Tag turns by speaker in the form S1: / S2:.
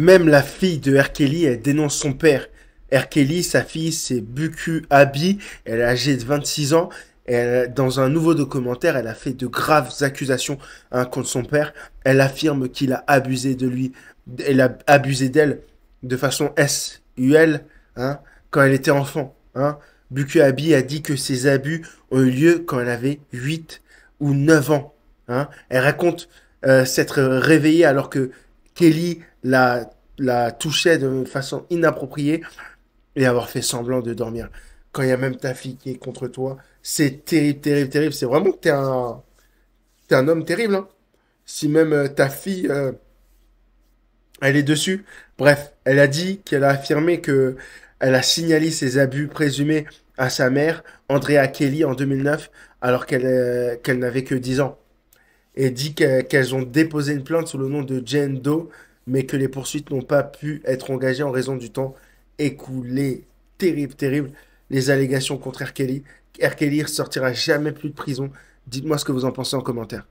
S1: Même la fille de Kelly, elle dénonce son père. Kelly, sa fille, c'est Buku Abi, elle est âgée de 26 ans, dans un nouveau documentaire, elle a fait de graves accusations hein, contre son père. Elle affirme qu'il a abusé de lui, elle a abusé d'elle de façon l hein, quand elle était enfant. Hein. Buku Abi a dit que ses abus ont eu lieu quand elle avait 8 ou 9 ans. Hein. Elle raconte euh, s'être réveillée alors que Kelly la, la touchait de façon inappropriée et avoir fait semblant de dormir. Quand il y a même ta fille qui est contre toi, c'est terrible, terrible, terrible. C'est vraiment que t'es un, un homme terrible. Hein. Si même euh, ta fille, euh, elle est dessus. Bref, elle a dit qu'elle a affirmé que elle a signalé ses abus présumés à sa mère, Andrea Kelly, en 2009, alors qu'elle euh, qu'elle n'avait que 10 ans et dit qu'elles ont déposé une plainte sous le nom de Jane Doe, mais que les poursuites n'ont pas pu être engagées en raison du temps écoulé. Terrible, terrible. Les allégations contre R. Kelly. R. Kelly sortira jamais plus de prison. Dites-moi ce que vous en pensez en commentaire.